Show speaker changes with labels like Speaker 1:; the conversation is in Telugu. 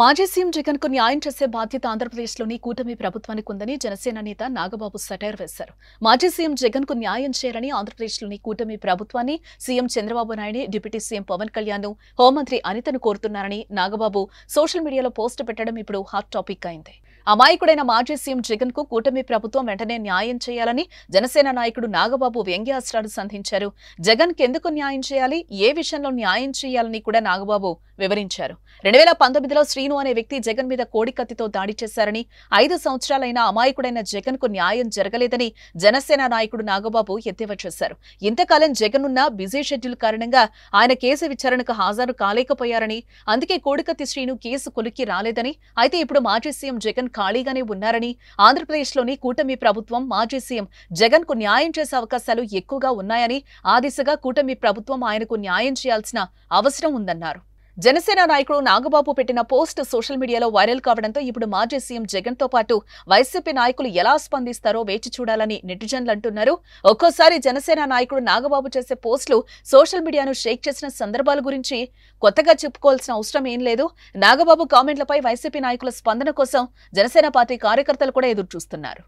Speaker 1: మాజీ సీఎం జగన్ కు న్యాయం చేసే బాధ్యత ఆంధ్రప్రదేశ్లోని కూటమి ప్రభుత్వానికి ఉందని జనసేన నేత నాగబాబు సటైర్ వేశారు మాజీ సీఎం జగన్ కు న్యాయం చేయాలని ఆంధ్రప్రదేశ్లోని కూటమి ప్రభుత్వాన్ని CM Chandrababu Naidu deputy CM Pawan Kalyan హోంమంత్రి అనితను కోరుతున్నారని నాగబాబు సోషల్ మీడియాలో పోస్టు పెట్టడం ఇప్పుడు హాట్ టాపిక్ అయింది అమాయకుడైన మాజీ సీఎం జగన్ కు కూటమి ప్రభుత్వం వెంటనే న్యాయం చేయాలని జనసేన నాయకుడు నాగబాబు వ్యంగ్యాస్త్రాలు సంధించారు జగన్ కెందుకు న్యాయం చేయాలి ఏ విషయంలో న్యాయం చేయాలని కూడా నాగబాబు వివరించారు రెండు వేల పంతొమ్మిదిలో శ్రీను అనే వ్యక్తి జగన్ మీద కోడికత్తితో దాడి చేశారని ఐదు సంవత్సరాలైన అమాయకుడైన జగన్ కు న్యాయం జరగలేదని జనసేన నాయకుడు నాగబాబు ఎద్దేవా చేశారు ఇంతకాలం జగన్ ఉన్న బిజీ షెడ్యూల్ కారణంగా ఆయన కేసు విచారణకు హాజరు కాలేకపోయారని అందుకే కోడికత్తి శ్రీను కేసు కొలిక్కి రాలేదని అయితే ఇప్పుడు మాజీ సీఎం జగన్ ఖాళీగానే ఉన్నారని ఆంధ్రప్రదేశ్లోని కూటమి ప్రభుత్వం మాజీ సీఎం జగన్ కు న్యాయం చేసే అవకాశాలు ఎక్కువగా ఉన్నాయని ఆ దిశగా కూటమి ప్రభుత్వం ఆయనకు న్యాయం చేయాల్సిన అవసరం ఉందన్నారు జనసేన నాయకుడు నాగబాబు పెట్టిన పోస్ట్ సోషల్ మీడియాలో వైరల్ కావడంతో ఇప్పుడు మాజీ సీఎం జగన్ తో పాటు వైసీపీ నాయకులు ఎలా స్పందిస్తారో వేచి చూడాలని నెటిజన్లు అంటున్నారు ఒక్కోసారి జనసేన నాయకుడు నాగబాబు చేసే పోస్టులు సోషల్ మీడియాను షేక్ చేసిన సందర్భాల గురించి కొత్తగా చెప్పుకోవాల్సిన అవసరం ఏం లేదు నాగబాబు కామెంట్లపై వైసీపీ నాయకుల స్పందన కోసం జనసేన పార్టీ కార్యకర్తలు కూడా ఎదురు చూస్తున్నారు